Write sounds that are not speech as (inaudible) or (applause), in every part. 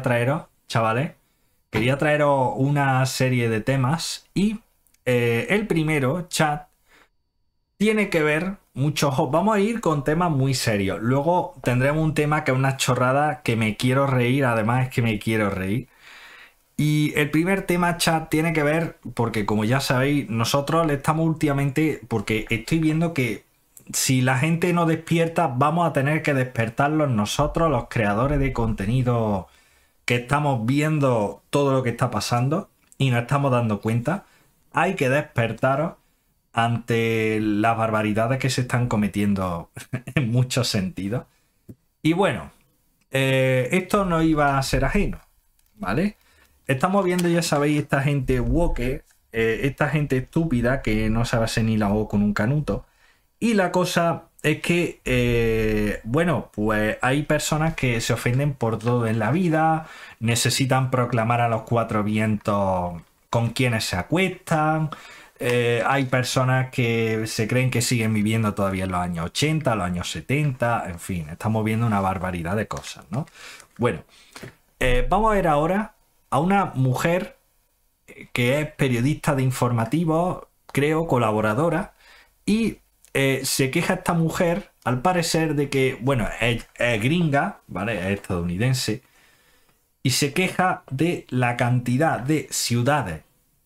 traeros, chavales, quería traeros una serie de temas y eh, el primero, chat, tiene que ver mucho. vamos a ir con temas muy serios. Luego tendremos un tema que es una chorrada que me quiero reír, además es que me quiero reír. Y el primer tema, chat, tiene que ver, porque como ya sabéis, nosotros le estamos últimamente, porque estoy viendo que si la gente no despierta, vamos a tener que despertarlos nosotros, los creadores de contenido que estamos viendo todo lo que está pasando y no estamos dando cuenta, hay que despertaros ante las barbaridades que se están cometiendo (laughs) en muchos sentidos. Y bueno, eh, esto no iba a ser ajeno, ¿vale? Estamos viendo, ya sabéis, esta gente woke, eh, esta gente estúpida que no sabe hacer ni la O con un canuto. Y la cosa es que, eh, bueno, pues hay personas que se ofenden por todo en la vida, necesitan proclamar a los cuatro vientos con quienes se acuestan, eh, hay personas que se creen que siguen viviendo todavía en los años 80, los años 70, en fin, estamos viendo una barbaridad de cosas, ¿no? Bueno, eh, vamos a ver ahora a una mujer que es periodista de informativo, creo, colaboradora, y eh, se queja esta mujer, al parecer, de que, bueno, es, gringa, ¿vale? Es estadounidense, y se queja de la cantidad de ciudades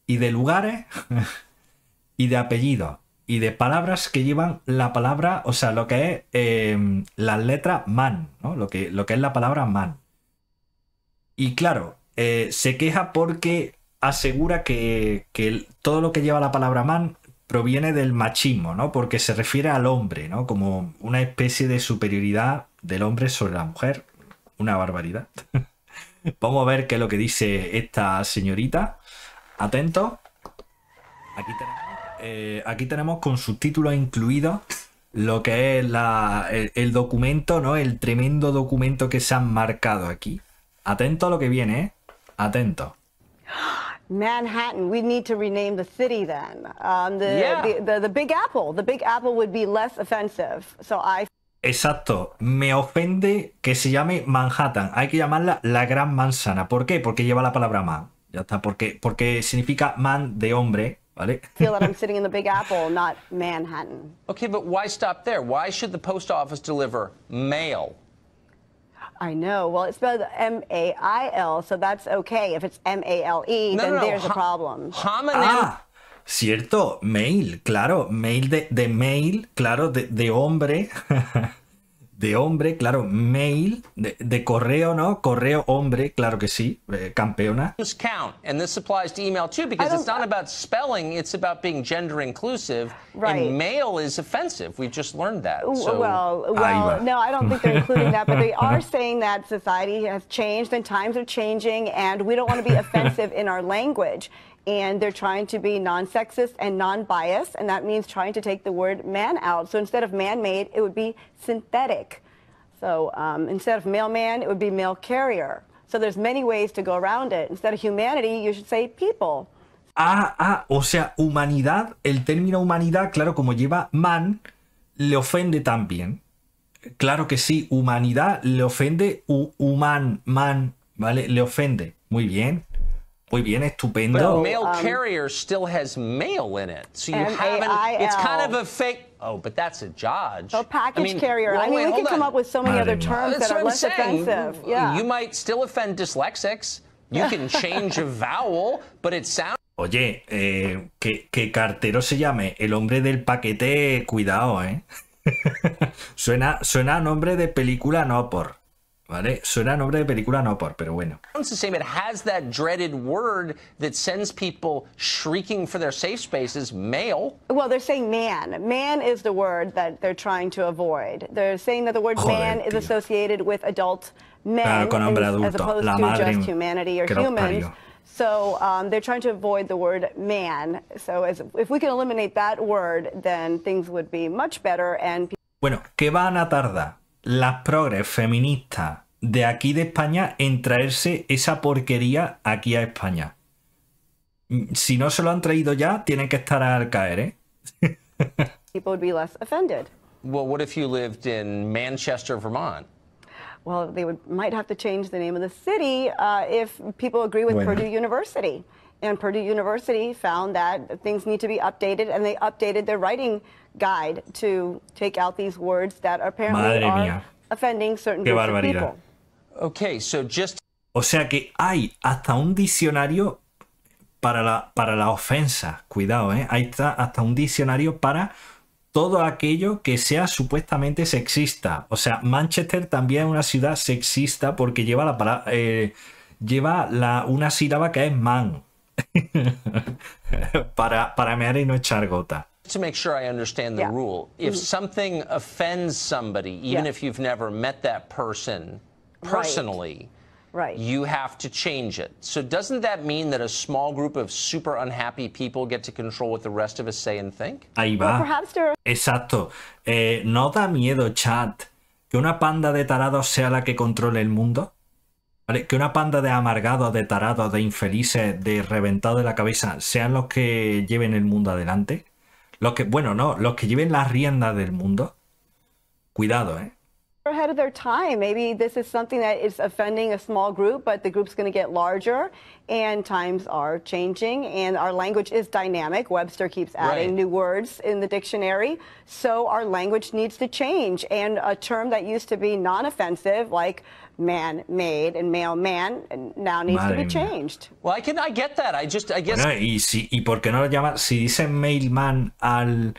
y de lugares (laughs) y de apellidos y de palabras que llevan la palabra, o sea, lo que es em, la letra man, ¿no? Lo que, lo que es la palabra man. Y claro, eh, se queja porque asegura que, todo lo que lleva la palabra man proviene del machismo, ¿no? Porque se refiere al hombre, ¿no? Como una especie de superioridad del hombre sobre la mujer. Una barbaridad. (laughs) Vamos a ver qué es lo que dice esta señorita. Atento. Aquí, tenemos eh, con subtítulos incluidos lo que es el, documento, ¿no? El tremendo documento que se han marcado aquí. Atento a lo que viene, ¿eh? Atento. ¡Ah! Manhattan. We need to rename the city then. Um, the, yeah. the, the, the, Big Apple. The Big Apple would be less offensive. So I. Exacto, me ofende que se llame Manhattan. Hay que llamarla la Gran Manzana. ¿Por qué? Porque lleva la palabra man. Ya está, porque, porque significa man de hombre, ¿vale? Feel that I'm sitting in the Big Apple, not Manhattan. Okay, but why stop there? Why should the post office deliver mail? I know. Well, it's spelled M A I L, so that's okay. If it's M A L E, no, then no, there's ha a problem. Ah, cierto, mail, claro, mail de, de mail, claro, de, de hombre. (laughs) de hombre, claro, mail, de, de, correo, ¿no? Correo hombre, claro que sí, eh, campeona. Just count, and this applies to email too, because it's not about spelling, it's about being gender inclusive. Right. And mail is offensive. We just learned that. So. Well, well, no, I don't think they're including that, but they (laughs) are saying that society has changed and times are changing, and we don't want to be (laughs) offensive in our language and they're trying to be non-sexist and non-biased, and that means trying to take the word man out. So instead of man-made, it would be synthetic. So um, instead of mailman, it would be mail carrier. So there's many ways to go around it. Instead of humanity, you should say people. Ah, ah, o sea, humanidad, el término humanidad, claro, como lleva man, le ofende también. Claro que sí, humanidad le ofende, u human, man, ¿vale? Le ofende. Muy bien. Muy bien, estupendo. But mail um, carrier still has mail in it, so you have It's kind of a fake. Oh, but that's a judge. A package I mean, carrier. I mean, we can come up with so many other terms that are less offensive. Yeah. You might still offend dyslexics. You can (laughs) change a vowel, but it sounds. Oye, eh, que, que cartero se llame el hombre del paquete, cuidado, ¿eh? (laughs) suena, suena a nombre de película no por. ¿Vale? Suena nombre de película no por, pero bueno. It has that dreaded word that sends people shrieking for their safe spaces, male. Well, they're saying man. Man is the word that they're trying to avoid. They're saying that the word man is associated with adult men as opposed to just humanity or humans. So um, they're trying to avoid the word man. So as, if we can eliminate that word, then things would be much better and Bueno, ¿qué van a tardar? las progres feministas de aquí de España en traerse esa porquería aquí a España. Si no se lo han traído ya, tienen que estar al caer, ¿eh? (laughs) People would be less offended. Well, what if you lived in Manchester, Vermont? Well, they would, might have to change the name of the city uh, if people agree with Purdue University and Purdue University found that things need to be updated, and they updated their writing guide to take out these words that apparently are offending certain Qué groups barbaridad. of people. Okay, so just... O sea que hay hasta un diccionario para la, para la ofensa. Cuidado, ¿eh? Hay hasta un diccionario para todo aquello que sea supuestamente sexista. O sea, Manchester también es una ciudad sexista porque lleva la palabra... Eh, lleva la, una sílaba que es man. (laughs) para, para mear y no echar gota. to make sure I understand the rule. If mm-hmm. something offends somebody, even if you've never met that person personally, right. you have to change it. So doesn't that mean that a small group of super unhappy people get to control what the rest of us say and think? Ahí va. Well, Exacto. Eh, no da miedo, chat, que una panda de tarados sea la que controle el mundo. Que una panda de amargados, de tarados, de infelices, de reventados de la cabeza sean los que lleven el mundo adelante. Los que, bueno, no, los que lleven las riendas del mundo. Cuidado, ¿eh? ahead of their time. Maybe this is something that is offending a small group, but the group's going to get larger, and times are changing, and our language is dynamic. Webster keeps adding right. new words in the dictionary, so our language needs to change. And a term that used to be non offensive, like man-made and male man, now needs Madre to be changed. Well, I can I get that. I just I guess. Bueno, y si y por qué no lo llama si dice man al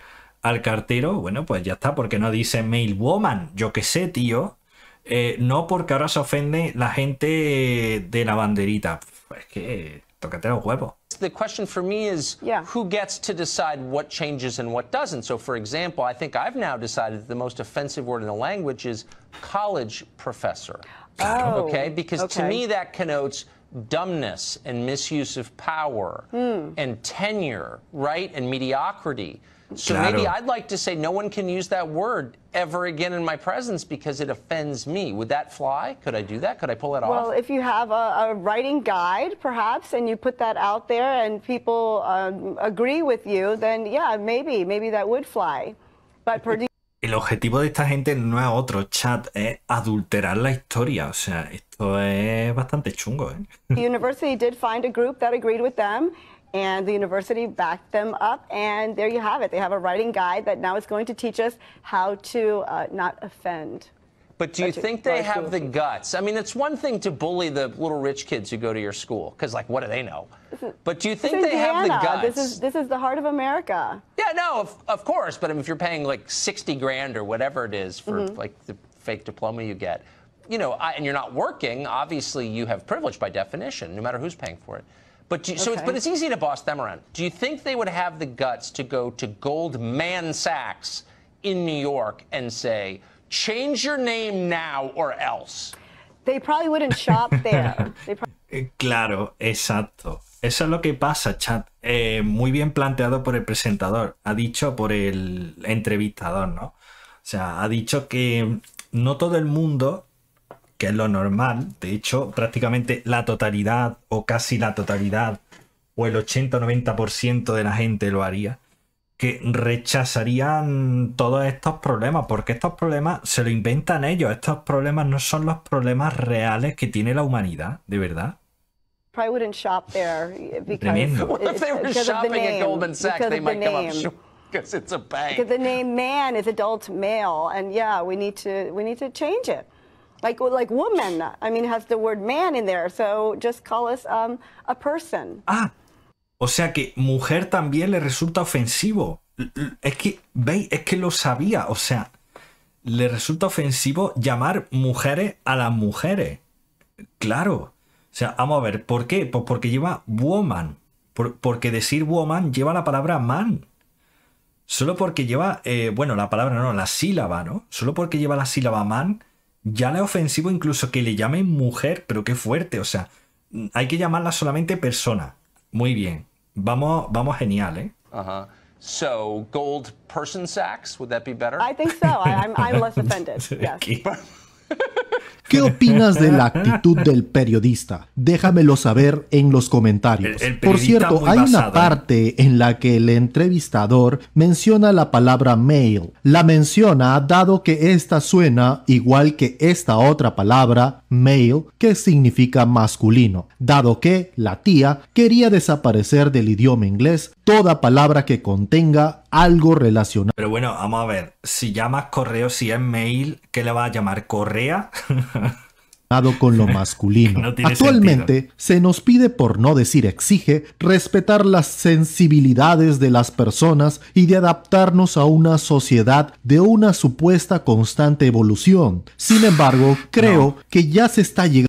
al cartero, bueno, pues ya está, porque no dice woman, yo qué sé, tío. Eh, no porque ahora se ofende la gente de la banderita. Es pues que tócate los huevos. The question for me is yeah. who gets to decide what changes and what doesn't. So, for example, I think I've now decided that the most offensive word in the language is college professor. Oh, okay, because to me that connotes dumbness and misuse of power mm. and tenure, right, and mediocrity. So claro. maybe I'd like to say no one can use that word ever again in my presence because it offends me. Would that fly? Could I do that? Could I pull it well, off? Well, if you have a, a, writing guide, perhaps, and you put that out there and people um, agree with you, then yeah, maybe, maybe that would fly. But El objetivo de esta gente no es otro, chat, es adulterar la historia. O sea, esto es bastante chungo, ¿eh? The university did find a group that agreed with them and the university backed them up. And there you have it. They have a writing guide that now is going to teach us how to uh, not offend. But do you think they have the guts? I mean, it's one thing to bully the little rich kids who go to your school, because like, what do they know? But do you think they have the guts? This is this is the heart of America. Yeah, no, of, of course. But if you're paying like sixty grand or whatever it is for mm -hmm. like the fake diploma you get, you know, I, and you're not working, obviously you have privilege by definition, no matter who's paying for it. But so it's but it's easy to boss them around. Do you think they would have the guts to go to Goldman Sachs in New York and say, "Change your name now or else"? They probably wouldn't shop (laughs) there. Eh, claro, exacto. Eso es lo que pasa, chat. Eh, muy bien planteado por el presentador. Ha dicho por el entrevistador, ¿no? O sea, ha dicho que no todo el mundo que es lo normal. De hecho, prácticamente la totalidad o casi la totalidad o el 80 o 90% de la gente lo haría, que rechazarían todos estos problemas, porque estos problemas se lo inventan ellos, estos problemas no son los problemas reales que tiene la humanidad, de verdad. probablemente no because they were shopping at Goldman Sachs? man adult male, and yeah, we need like woman. I mean, it has the word man in there, so just call us um, a person. Ah, o sea que mujer también le resulta ofensivo. Es que veis, es que lo sabía, o sea, le resulta ofensivo llamar mujeres a las mujeres. Claro. O sea, vamos a ver, ¿por qué? Pues porque lleva woman. porque decir woman lleva la palabra man. Solo porque lleva, eh, bueno, la palabra no, la sílaba, ¿no? Solo porque lleva la sílaba man, ya la ofensivo incluso que le llamen mujer, pero qué fuerte, o sea, hay que llamarla solamente persona. Muy bien. Vamos, vamos genial, ¿eh? Ajá. So, gold person sacks, would that be better? I think so. I'm, (laughs) (laughs) ¿Qué opinas de la actitud del periodista? Déjamelo saber en los comentarios. Por cierto, hay una parte en la que el entrevistador menciona la palabra mail. La menciona dado que esta suena igual que esta otra palabra, male, que significa masculino, dado que la tía quería desaparecer del idioma inglés toda palabra que contenga algo relacionado. Pero bueno, vamos a ver, si llamas correo, si es mail, ¿qué le va a llamar? ¿Correa? (laughs) con lo (laughs) masculino. Actualmente se nos pide, por no decir exige, respetar las sensibilidades de las personas y de adaptarnos a una sociedad de una supuesta constante evolución. Sin embargo, creo que ya se está llegando.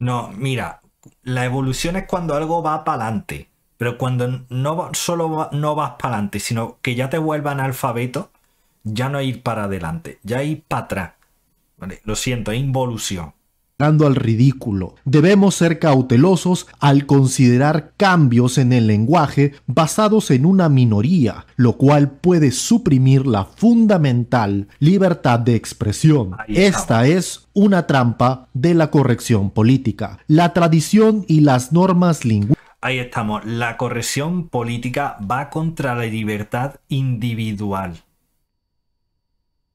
No, mira, la evolución es cuando algo va para adelante. Pero cuando no solo no vas para adelante, sino que ya te vuelvan alfabeto, ya no ir para adelante, ya ir para atrás. lo siento, es involución al ridículo. Debemos ser cautelosos al considerar cambios en el lenguaje basados en una minoría, lo cual puede suprimir la fundamental libertad de expresión. Esta es una trampa de la corrección política. La tradición y las normas lingüísticas Ahí estamos. La corrección política va contra la libertad individual.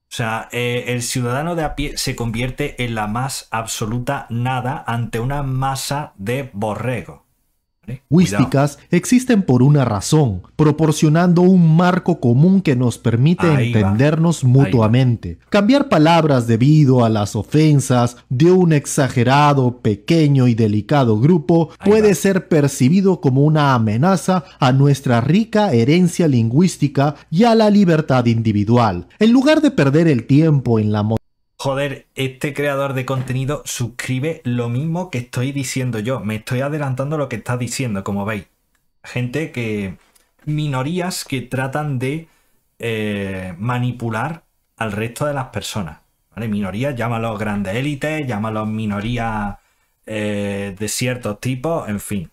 O sea, eh, el ciudadano de a pie se convierte en la más absoluta nada ante una masa de borrego. Lingüísticas existen por una razón, proporcionando un marco común que nos permite entendernos mutuamente. Cambiar palabras debido a las ofensas de un exagerado, pequeño y delicado grupo puede ser percibido como una amenaza a nuestra rica herencia lingüística y a la libertad individual. En lugar de perder el tiempo en la joder, este creador de contenido suscribe lo mismo que estoy diciendo yo. Me estoy adelantando lo que está diciendo, como veis. Gente que... minorías que tratan de eh, manipular al resto de las personas. ¿vale? Minorías, llámalo grandes élites, llámalo minorías eh, de ciertos tipos, en fin.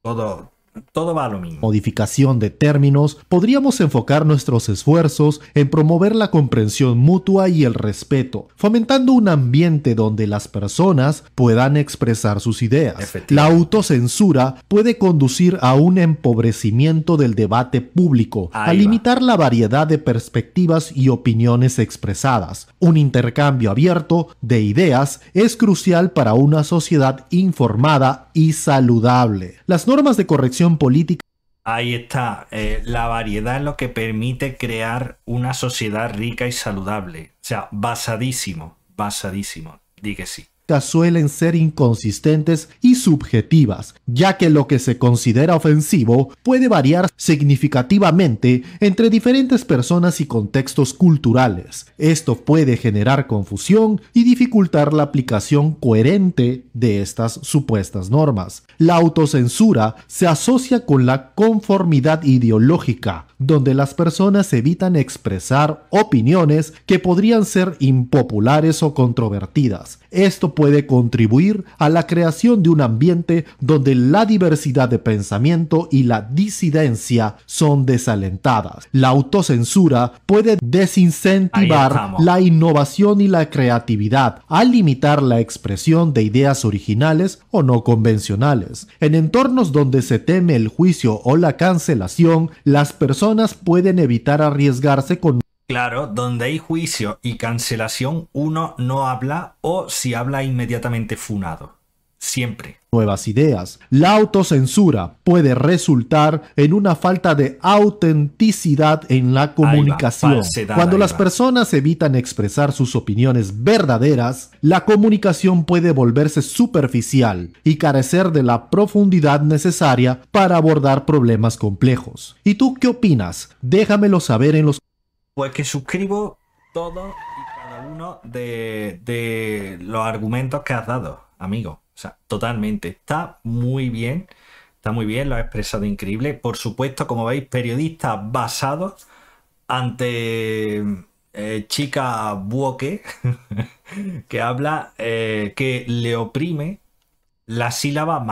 Todo, todo va a lo mismo. Modificación de términos, podríamos enfocar nuestros esfuerzos en promover la comprensión mutua y el respeto, fomentando un ambiente donde las personas puedan expresar sus ideas. La autocensura puede conducir a un empobrecimiento del debate público, a limitar la variedad de perspectivas y opiniones expresadas. Un intercambio abierto de ideas es crucial para una sociedad informada y saludable. Las normas de corrección política. Ahí está, eh, la variedad es lo que permite crear una sociedad rica y saludable. O sea, basadísimo, basadísimo. Di que sí suelen ser inconsistentes y subjetivas, ya que lo que se considera ofensivo puede variar significativamente entre diferentes personas y contextos culturales. Esto puede generar confusión y dificultar la aplicación coherente de estas supuestas normas. La autocensura se asocia con la conformidad ideológica, donde las personas evitan expresar opiniones que podrían ser impopulares o controvertidas. Esto puede puede contribuir a la creación de un ambiente donde la diversidad de pensamiento y la disidencia son desalentadas. La autocensura puede desincentivar la innovación y la creatividad al limitar la expresión de ideas originales o no convencionales. En entornos donde se teme el juicio o la cancelación, las personas pueden evitar arriesgarse con Claro, donde hay juicio y cancelación, uno no habla o si habla inmediatamente funado. Siempre. Nuevas ideas. La autocensura puede resultar en una falta de autenticidad en la comunicación. Cuando las personas evitan expresar sus opiniones verdaderas, la comunicación puede volverse superficial y carecer de la profundidad necesaria para abordar problemas complejos. ¿Y tú qué opinas? Déjamelo saber en los pues que suscribo todos y cada uno de, los argumentos que has dado, amigo. O sea, totalmente. Está muy bien. Está muy bien, lo ha expresado increíble. Por supuesto, como veis, periodistas basados ante eh, chica buoque (laughs) que habla eh, que le oprime la sílaba más.